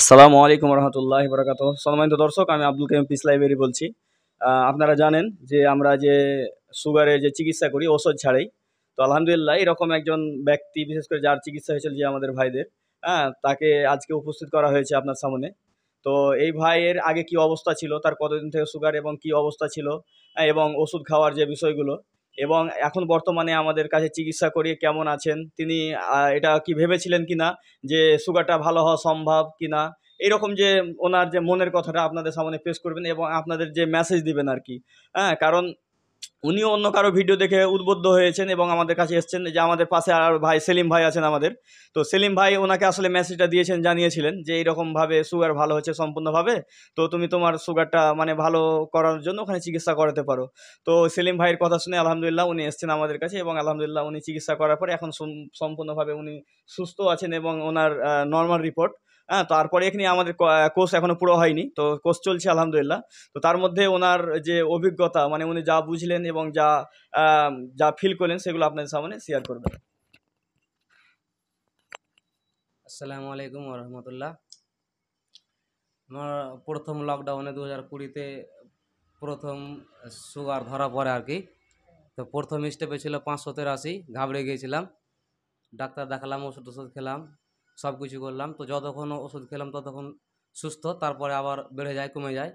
আসসালামু আলাইকুম রহমতুল্লাহ বরাকাত সম্মানিত দর্শক আমি আব্দুল কাইম পিস লাইব্রেরি বলছি আপনারা জানেন যে আমরা যে সুগারের যে চিকিৎসা করি ওষুধ ছাড়াই তো আলহামদুলিল্লাহ এরকম একজন ব্যক্তি বিশেষ করে যার চিকিৎসা হয়েছিল যে আমাদের ভাইদের হ্যাঁ তাকে আজকে উপস্থিত করা হয়েছে আপনার সামনে তো এই ভাইয়ের আগে কি অবস্থা ছিল তার কতদিন থেকে সুগার এবং কি অবস্থা ছিল হ্যাঁ, এবং ওষুধ খাওয়ার যে বিষয়গুলো এবং এখন বর্তমানে আমাদের কাছে চিকিৎসা করিয়ে কেমন আছেন তিনি এটা কি ভেবেছিলেন কি না যে সুগারটা ভালো হওয়া সম্ভব কিনা এরকম যে ওনার যে মনের কথাটা আপনাদের সামনে পেশ করবেন এবং আপনাদের যে মেসেজ দিবেন আর কি হ্যাঁ কারণ উনিও অন্য কারো ভিডিও দেখে উদ্বুদ্ধ হয়েছেন এবং আমাদের কাছে এসছেন যে আমাদের পাশে আর ভাই সেলিম ভাই আছেন আমাদের তো সেলিম ভাই ওনাকে আসলে মেসেজটা দিয়েছেন জানিয়েছিলেন যে এইরকমভাবে সুগার ভালো হচ্ছে সম্পূর্ণভাবে তো তুমি তোমার সুগারটা মানে ভালো করার জন্য ওখানে চিকিৎসা করাতে পারো তো সেলিম ভাইয়ের কথা শুনে আলহামদুলিল্লাহ উনি এসছেন আমাদের কাছে এবং আলহামদুলিল্লাহ উনি চিকিৎসা করার পরে এখন সম্পূর্ণভাবে উনি সুস্থ আছেন এবং ওনার নর্মাল রিপোর্ট হ্যাঁ তারপরে এখানে আমাদের কোর্স এখনও পুরো হয়নি তো কোর্স চলছে আলহামদুলিল্লাহ তো তার মধ্যে ওনার যে অভিজ্ঞতা মানে উনি যা বুঝলেন এবং যা যা ফিল করলেন সেগুলো আপনাদের সামনে শেয়ার করবেন আসসালামু আলাইকুম রহমতুল্লাহ আমার প্রথম লকডাউনে দু হাজার কুড়িতে প্রথম সুগার ধরা পড়ে আর কি তো প্রথম স্টেপে ছিল পাঁচশো তেরাশি ঘাবড়ে গিয়েছিলাম ডাক্তার দেখালাম ওষুধ ওষুধ খেলাম সব কিছু করলাম তো যতক্ষণ ওষুধ খেলাম ততক্ষণ সুস্থ তারপরে আবার বেড়ে যায় কমে যায়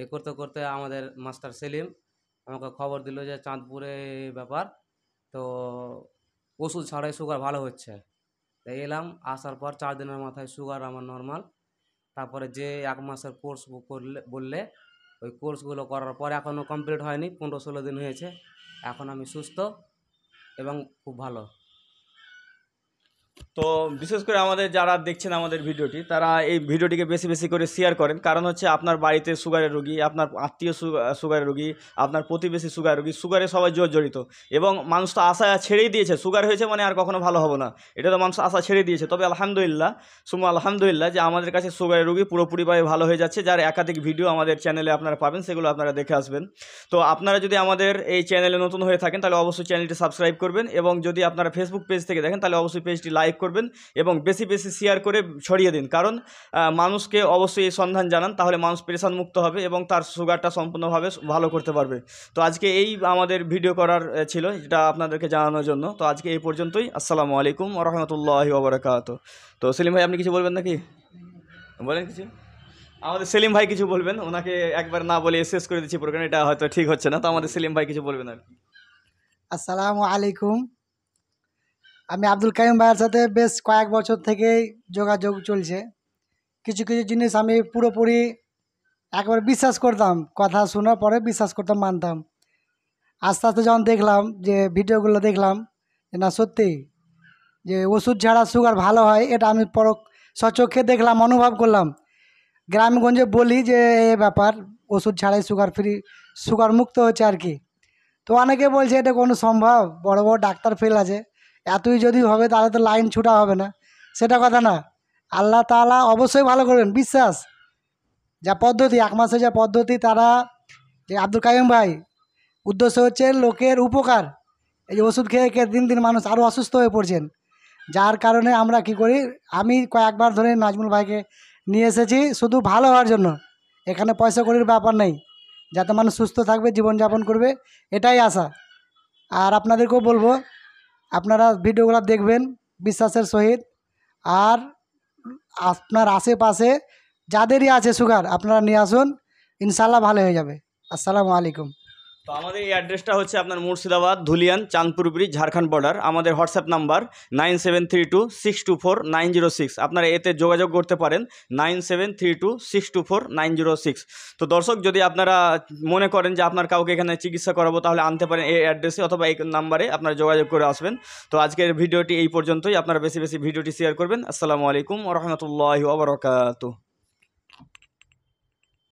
এই করতে করতে আমাদের মাস্টার সেলিম আমাকে খবর দিল যে চাঁদপুরে ব্যাপার তো ওষুধ ছাড়াই সুগার ভালো হচ্ছে তাই এলাম আসার পর চার দিনের মাথায় সুগার আমার নর্মাল তারপরে যে এক মাসের কোর্স করলে বললে ওই কোর্সগুলো করার পর এখনও কমপ্লিট হয়নি পনেরো ষোলো দিন হয়েছে এখন আমি সুস্থ এবং খুব ভালো তো বিশেষ করে আমাদের যারা দেখছেন আমাদের ভিডিওটি তারা এই ভিডিওটিকে বেশি বেশি করে শেয়ার করেন কারণ হচ্ছে আপনার বাড়িতে সুগারের রোগী আপনার আত্মীয় সুগারের রোগী আপনার প্রতিবেশী সুগার রোগী সুগারে সবাই জড়িত এবং মানুষ তো আশা ছেড়েই দিয়েছে সুগার হয়েছে মানে আর কখনো ভালো হবো না এটা তো মানুষ আশা ছেড়ে দিয়েছে তবে আলহামদুলিল্লাহ সুমা আলহামদুলিল্লাহ যে আমাদের কাছে সুগারের রোগী পুরোপুরিভাবে ভালো হয়ে যাচ্ছে যার একাধিক ভিডিও আমাদের চ্যানেলে আপনারা পাবেন সেগুলো আপনারা দেখে আসবেন তো আপনারা যদি আমাদের এই চ্যানেলে নতুন হয়ে থাকেন তাহলে অবশ্যই চ্যানেলটি সাবস্ক্রাইব করবেন এবং যদি আপনারা ফেসবুক পেজ থেকে দেখেন তাহলে অবশ্যই পেজটি লাইক লাইক করবেন এবং বেশি বেশি শেয়ার করে ছড়িয়ে দিন কারণ মানুষকে অবশ্যই এই সন্ধান জানান তাহলে মানুষ পেরেশান মুক্ত হবে এবং তার সুগারটা সম্পূর্ণভাবে ভালো করতে পারবে তো আজকে এই আমাদের ভিডিও করার ছিল যেটা আপনাদেরকে জানানোর জন্য তো আজকে এই পর্যন্তই আসসালামু আলাইকুম রহমতুল্লাহি ওবরাকাত তো সেলিম ভাই আপনি কিছু বলবেন নাকি বলেন কিছু আমাদের সেলিম ভাই কিছু বলবেন ওনাকে একবার না বলে শেষ করে দিচ্ছি প্রোগ্রাম এটা হয়তো ঠিক হচ্ছে না তো আমাদের সেলিম ভাই কিছু বলবেন আর আসসালামু আলাইকুম আমি আব্দুল কাইম ভাইয়ের সাথে বেশ কয়েক বছর থেকেই যোগাযোগ চলছে কিছু কিছু জিনিস আমি পুরোপুরি একবার বিশ্বাস করতাম কথা শোনার পরে বিশ্বাস করতাম মানতাম আস্তে আস্তে যখন দেখলাম যে ভিডিওগুলো দেখলাম যে না সত্যি যে ওষুধ ছাড়া সুগার ভালো হয় এটা আমি পর সচক্ষে দেখলাম অনুভব করলাম গ্রামগঞ্জে বলি যে এ ব্যাপার ওষুধ ছাড়াই সুগার ফ্রি সুগার মুক্ত হচ্ছে আর কি তো অনেকে বলছে এটা কোনো সম্ভব বড় বড় ডাক্তার ফেল আছে এতই যদি হবে তাহলে তো লাইন ছুটা হবে না সেটা কথা না আল্লাহ তালা অবশ্যই ভালো করবেন বিশ্বাস যা পদ্ধতি এক মাসে যা পদ্ধতি তারা যে আব্দুল কাইম ভাই উদ্দেশ্য হচ্ছে লোকের উপকার এই যে ওষুধ খেয়ে খেয়ে দিন দিন মানুষ আরও অসুস্থ হয়ে পড়ছেন যার কারণে আমরা কি করি আমি কয়েকবার ধরে নাজমুল ভাইকে নিয়ে এসেছি শুধু ভালো হওয়ার জন্য এখানে পয়সা করির ব্যাপার নেই যাতে মানুষ সুস্থ থাকবে জীবনযাপন করবে এটাই আশা আর আপনাদেরকেও বলবো আপনারা ভিডিওগুলো দেখবেন বিশ্বাসের সহিত আর আপনার আশেপাশে যাদেরই আছে সুগার আপনারা নিয়ে আসুন ইনশাল্লাহ ভালো হয়ে যাবে আসসালামু আলাইকুম তো আমাদের এই অ্যাড্রেসটা হচ্ছে আপনার মুর্শিদাবাদ ধুলিয়ান চাঁদপুর ব্রিজ ঝাড়খণ্ড বর্ডার আমাদের WhatsApp number nine seven three two six two four nine zero six আপনারা এতে যোগাযোগ করতে পারেন nine seven three two six two four nine zero six তো দর্শক যদি আপনারা মনে করেন যে আপনার কাউকে এখানে চিকিৎসা করাবো তাহলে আনতে পারেন এই অ্যাড্রেসে অথবা এই নাম্বারে আপনারা যোগাযোগ করে আসবেন তো আজকের ভিডিওটি এই পর্যন্তই আপনারা বেশি বেশি ভিডিওটি শেয়ার করবেন আসসালামু আলাইকুম রহমতুল্লাহ ওবরাকাতু